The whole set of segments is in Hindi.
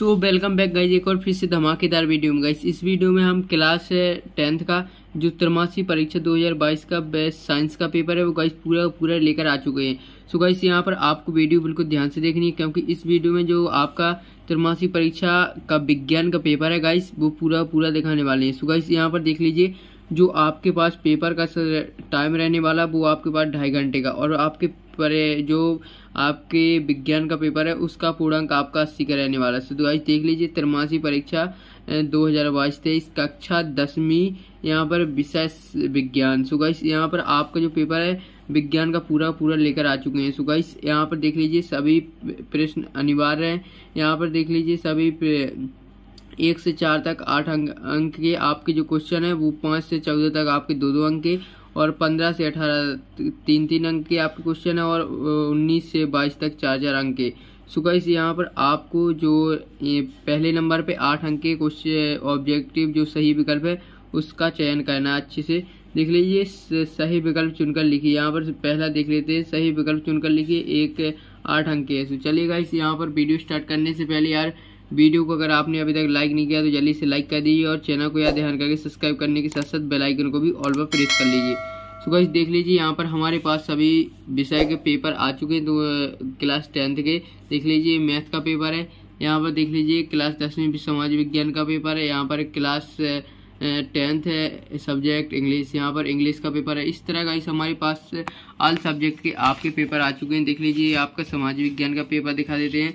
सो वेलकम बैक गाइज एक और फिर से धमाकेदार वीडियो में गाइज इस वीडियो में हम क्लास है टेंथ का जो त्रमासी परीक्षा 2022 का बेस्ट साइंस का पेपर है वो गाइज पूरा पूरा लेकर आ चुके हैं सो गाइस यहाँ पर आपको वीडियो बिल्कुल ध्यान से देखनी है क्योंकि इस वीडियो में जो आपका त्रमासी परीक्षा का विज्ञान का पेपर है गाइस वो पूरा पूरा दिखाने वाले हैं सो गाइस यहाँ पर देख लीजिए जो आपके पास पेपर का टाइम रहने वाला वो आपके पास ढाई घंटे का और आपके पर जो आपके विज्ञान का पेपर है उसका पूर्णांक आपका अस्सी का रहने वाला है तो आज देख लीजिए त्रमासी परीक्षा दो हज़ार बाईस तेईस कक्षा दसवीं यहाँ पर विषय विज्ञान सो यहाँ पर आपका जो पेपर है विज्ञान का पूरा पूरा लेकर आ चुके हैं सो यहाँ पर देख लीजिए सभी प्रश्न अनिवार्य हैं यहाँ पर देख लीजिए सभी एक से चार तक आठ अंक, अंक के आपके जो क्वेश्चन है वो पाँच से चौदह तक आपके दो दो अंक के और 15 से 18 तीन तीन अंक के आपके क्वेश्चन है और 19 से 22 तक चार चार अंक के सो गाइस यहाँ पर आपको जो पहले नंबर पे आठ अंक के क्वेश्चन ऑब्जेक्टिव जो सही विकल्प है उसका चयन करना अच्छे से देख लीजिए सही विकल्प चुनकर लिखिए यहाँ पर पहला देख लेते हैं सही विकल्प चुनकर लिखिए एक आठ अंक के सो चलिए गाइस यहाँ पर वीडियो स्टार्ट करने से पहले यार वीडियो को अगर आपने अभी तक लाइक नहीं किया तो जल्दी से लाइक कर दीजिए और चैनल को याद ध्यान करके सब्सक्राइब करने के साथ साथ बेलाइकन को भी ऑल पर प्रेस कर लीजिए सो गाइस देख लीजिए यहाँ पर हमारे पास सभी विषय के पेपर आ चुके हैं तो क्लास टेंथ के देख लीजिए मैथ का पेपर है यहाँ पर देख लीजिए क्लास दसवीं भी समाज विज्ञान का पेपर है यहाँ पर क्लास टेंथ है सब्जेक्ट इंग्लिश यहाँ पर इंग्लिश का पेपर है इस तरह का इस हमारे पास ऑल सब्जेक्ट के आपके पेपर आ चुके हैं देख लीजिए आपका समाज विज्ञान का पेपर दिखा देते हैं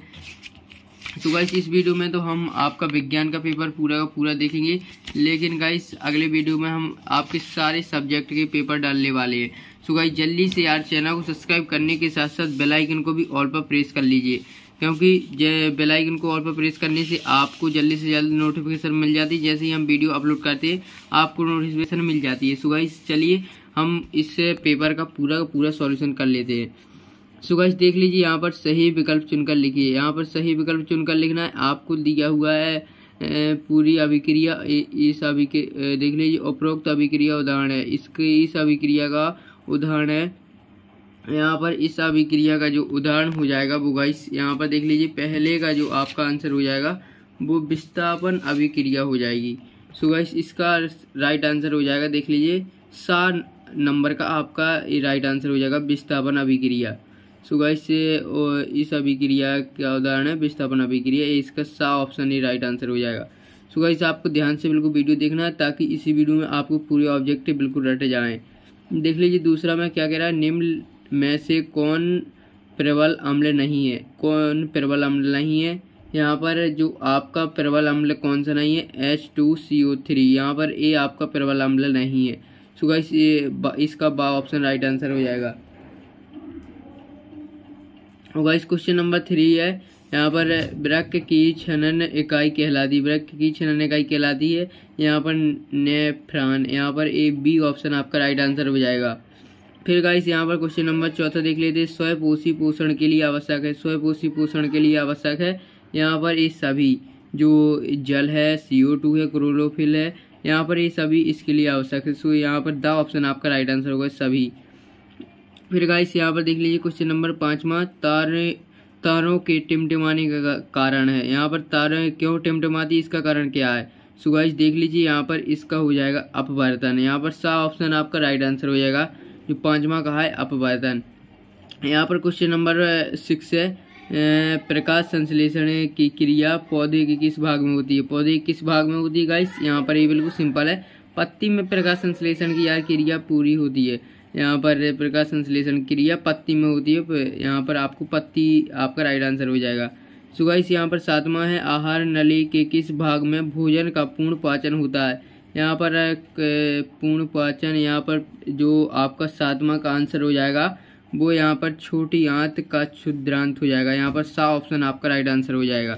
तो गाइस इस वीडियो में तो हम आपका विज्ञान का पेपर पूरा का पूरा देखेंगे लेकिन गाइस अगले वीडियो में हम आपके सारे सब्जेक्ट के पेपर डालने वाले हैं सो गाइस जल्दी से यार चैनल को सब्सक्राइब करने के साथ साथ बेल आइकन को भी ऑल पर प्रेस कर लीजिए क्योंकि बेल आइकन को ऑल पर प्रेस करने से आपको जल्दी से जल्दी नोटिफिकेशन मिल जाती है जैसे ही हम वीडियो अपलोड करते हैं आपको नोटिफिकेशन मिल जाती है सो गाइस चलिए हम इस पेपर का पूरा का पूरा सॉल्यूशन कर लेते हैं सुगज देख लीजिए यहाँ पर सही विकल्प चुनकर लिखिए यहाँ पर सही विकल्प चुनकर लिखना है आपको दिया हुआ है पूरी अभिक्रिया इस अभिक्रिया देख लीजिए उपरोक्त अभिक्रिया उदाहरण है इसके इस अभिक्रिया का उदाहरण है यहाँ पर इस अभिक्रिया का जो उदाहरण हो जाएगा वो गाइस यहाँ पर देख लीजिए पहले का जो आपका आंसर हो जाएगा वो विस्थापन अभिक्रिया हो जाएगी सो गाइस इसका राइट आंसर हो जाएगा देख लीजिए सात नंबर का आपका राइट आंसर हो जाएगा विस्थापन अभिक्रिया सुगाई से इस अभिक्रिया का उदाहरण है विस्थापन अभिक्रिया इसका सा ऑप्शन ही राइट आंसर हो जाएगा सुगाई से आपको ध्यान से बिल्कुल वीडियो देखना है ताकि इसी वीडियो में आपको पूरे ऑब्जेक्टिव बिल्कुल रटे जाएँ देख लीजिए दूसरा में क्या कह रहा है निम्न में से कौन प्रबल अम्ल नहीं है कौन प्रबल अम्ल नहीं है यहाँ पर जो आपका प्रबल अम्ल कौन सा नहीं है H two C O three यहाँ पर ए आपका प्रबल अम्ल नहीं है सुगाई इसका बा ऑप्शन राइट आंसर हो जाएगा वाइस क्वेश्चन नंबर थ्री है यहाँ पर ब्रक की छनन इकाई कहलाती ब्रक की छनन इकाई कहलाती है यहाँ पर ने फ्रान यहाँ पर ए बी ऑप्शन आपका राइट आंसर हो जाएगा फिर गाइस यहाँ पर क्वेश्चन नंबर चौथा देख लेते हैं स्वयंपोषी पोषण के लिए आवश्यक है पोषी पोषण के लिए आवश्यक है यहाँ पर ये सभी जो जल है सी ओ टू है क्रोलोफिल है यहाँ पर ये सभी इसके लिए आवश्यक है सो यहाँ पर द ऑप्शन आपका राइट आंसर होगा सभी फिर गाइस यहाँ पर देख लीजिए क्वेश्चन नंबर पाँचवा तार तारों के टिमटिमाने का कारण है यहाँ पर तारों क्यों टिमटिमाती इसका कारण क्या है सो गाइस देख लीजिए यहाँ पर इसका हो जाएगा अपवर्तन यहाँ पर सा ऑप्शन आपका राइट आंसर हो जाएगा जो पाँचवा का है अपवर्तन यहाँ पर क्वेश्चन नंबर सिक्स है प्रकाश संश्लेषण की क्रिया पौधे के किस भाग में होती है पौधे किस भाग में होती है गाइस यहाँ पर ये बिल्कुल सिंपल है पत्ती में प्रकाश संश्लेषण की यार क्रिया पूरी होती है यहाँ पर प्रकाश संश्लेषण क्रिया पत्ती में होती है यहाँ पर आपको पत्ती आपका राइट आंसर हो जाएगा सुगाइस यहाँ पर सातवां है आहार नली के किस भाग में भोजन का पूर्ण पाचन होता है यहाँ पर पूर्ण पाचन यहाँ पर जो आपका सातवां का आंसर हो जाएगा वो यहाँ पर छोटी आंत का क्षुद्रांत हो जाएगा यहाँ पर सा ऑप्शन आपका राइट आंसर हो जाएगा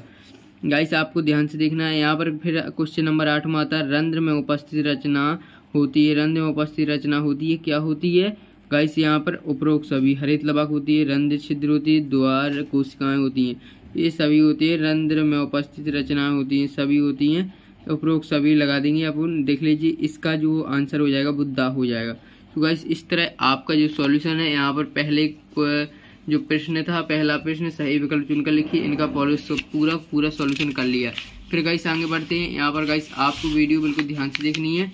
गाइस आपको ध्यान से देखना है यहाँ पर फिर क्वेश्चन नंबर आठ में आता है रंध्र में उपस्थित रचना होती है रंध्र में उपस्थित रचना होती है क्या होती है गाइस यहाँ पर उपरोक्त सभी हरित लबाक होती है रंध्र छिद्र होती है द्वार कोशिकाएं होती हैं ये सभी होती है रंध्र में उपस्थित रचनाएं होती हैं सभी होती हैं उपरोक्त सभी लगा देंगे आप देख लीजिए इसका जो आंसर हो जाएगा बुद्धा हो जाएगा तो गाइस इस तरह आपका जो सॉल्यूशन है यहाँ पर पहले जो प्रश्न था पहला प्रश्न सही विकल्प चुनकर लिखिए इनका तो पूरा पूरा सॉल्यूशन कर लिया फिर गाइस आगे बढ़ते हैं यहाँ पर गाइस आपको वीडियो बिल्कुल ध्यान से देखनी है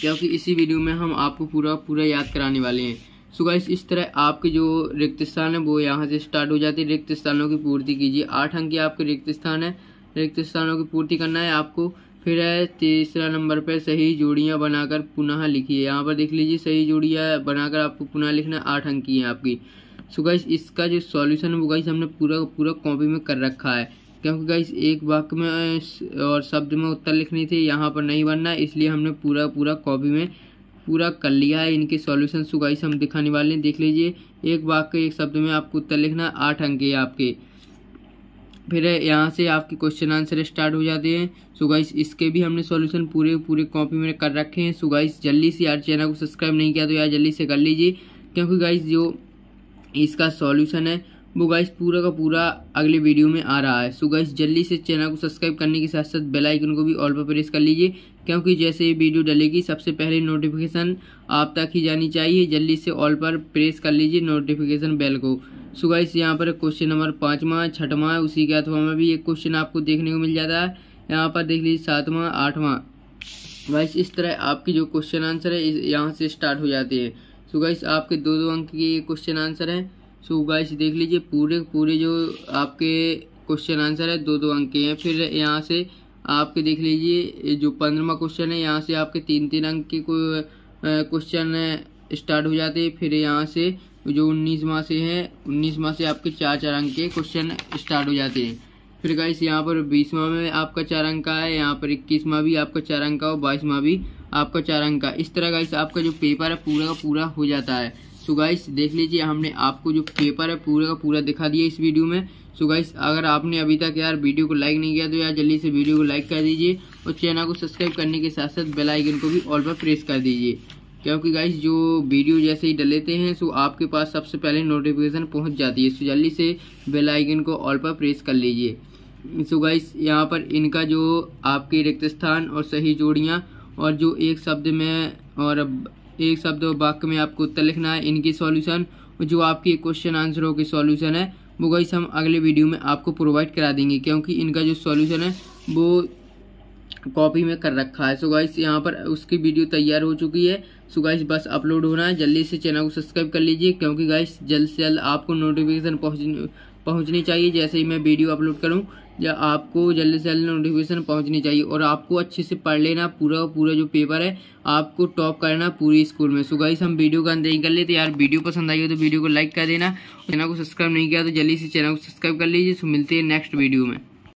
क्योंकि इसी वीडियो में हम आपको पूरा पूरा याद कराने वाले हैं सो गाइस इस तरह आपके जो रिक्त स्थान है वो यहाँ से स्टार्ट हो जाती है रिक्त स्थानों की पूर्ति कीजिए आठ अंक आपके रिक्त स्थान है रिक्त स्थानों की पूर्ति करना है आपको फिर है तीसरा नंबर पर सही जोड़ियाँ बनाकर पुनः लिखिए यहाँ पर देख लीजिए सही जोड़ियाँ बनाकर आपको पुनः लिखना आठ अंक की है आपकी सो गाइस इसका जो सॉल्यूशन है वो गाइस हमने पूरा पूरा कॉपी में कर रखा है क्योंकि गाइस एक वाक्य में और शब्द में उत्तर लिखनी थी यहाँ पर नहीं बनना इसलिए हमने पूरा पूरा कॉपी में पूरा कर लिया है इनके सॉल्यूशन सुगाइस हम दिखाने वाले हैं देख लीजिए एक वाक्य एक शब्द में आपको उत्तर लिखना है आठ अंक है आपके फिर यहाँ से आपके क्वेश्चन आंसर स्टार्ट हो जाते हैं गाइस इसके भी हमने सॉल्यूशन पूरे पूरे कॉपी में कर रखे हैं सुगाइस जल्दी से यार चैनल को सब्सक्राइब नहीं किया तो यार जल्दी से कर लीजिए क्योंकि गाइस जो इसका सॉल्यूशन है वो गाइस पूरा का पूरा अगले वीडियो में आ रहा है सो गाइस जल्दी से चैनल को सब्सक्राइब करने के साथ साथ बेल आइकन को भी ऑल पर प्रेस कर लीजिए क्योंकि जैसे ये वीडियो डलेगी सबसे पहले नोटिफिकेशन आप तक ही जानी चाहिए जल्दी से ऑल पर प्रेस कर लीजिए नोटिफिकेशन बेल को सो गाइस यहाँ पर क्वेश्चन नंबर पाँचवा छठवां उसी के अथवा में भी एक क्वेश्चन आपको देखने को मिल जाता है यहाँ पर देख लीजिए सातवा आठवां गाइस इस तरह आपकी जो क्वेश्चन आंसर है यहाँ से स्टार्ट हो जाती है सो गाइस आपके दो दो अंक के क्वेश्चन आंसर हैं सो so गाइस देख लीजिए पूरे पूरे जो आपके क्वेश्चन आंसर है दो दो अंक के हैं फिर यहाँ से आपके देख लीजिए जो पंद्रहवा क्वेश्चन है यहाँ से आपके तीन तीन अंक के क्वेश्चन स्टार्ट हो जाते हैं फिर यहाँ से जो उन्नीसवा से उन्नीस उन्नीसवा से आपके चार चार अंक के क्वेश्चन स्टार्ट हो जाते हैं फिर गाइस यहाँ पर बीसवा में आपका चार अंक का है यहाँ पर इक्कीसवा भी आपका चार अंक का और माह भी आपका चार अंक का इस तरह गाइस आपका जो पेपर है पूरा का पूरा हो जाता है सो गाइस देख लीजिए हमने आपको जो पेपर है पूरा का पूरा दिखा दिया इस वीडियो में सो गाइस अगर आपने अभी तक यार वीडियो को लाइक नहीं किया तो यार जल्दी से वीडियो को लाइक कर दीजिए और चैनल को सब्सक्राइब करने के साथ साथ बेल आइकन को भी ऑल पर प्रेस कर दीजिए क्योंकि गाइस जो वीडियो जैसे ही डलेते हैं सो आपके पास सबसे पहले नोटिफिकेशन पहुँच जाती है सो जल्दी से बेल आइकन को ऑल पर प्रेस कर लीजिए सो गाइस यहाँ पर इनका जो आपके रिक्त स्थान और सही जोड़ियाँ और जो एक शब्द में और एक शब्द और वाक्य में आपको उत्तर लिखना है इनकी सॉल्यूशन जो आपकी क्वेश्चन आंसरों की सॉल्यूशन है वो गई हम अगले वीडियो में आपको प्रोवाइड करा देंगे क्योंकि इनका जो सॉल्यूशन है वो कॉपी में कर रखा है सो गाइस यहाँ पर उसकी वीडियो तैयार हो चुकी है सो गाइस बस अपलोड होना है जल्दी से चैनल को सब्सक्राइब कर लीजिए क्योंकि गाइस जल्द से जल्द आपको नोटिफिकेशन पहुँच पहुँचनी चाहिए जैसे ही मैं वीडियो अपलोड करूँ या आपको जल्दी से जल्दी नोटिफिकेशन पहुंचनी चाहिए और आपको अच्छे से पढ़ लेना पूरा पूरा जो पेपर है आपको टॉप करना पूरी स्कूल में सो गाइस हम वीडियो का ही कर लेते यार वीडियो पसंद आई हो तो वीडियो को लाइक कर देना चैनल को सब्सक्राइब नहीं किया तो जल्दी से चैनल को सब्सक्राइब कर लीजिए सो मिलते हैं नेक्स्ट वीडियो में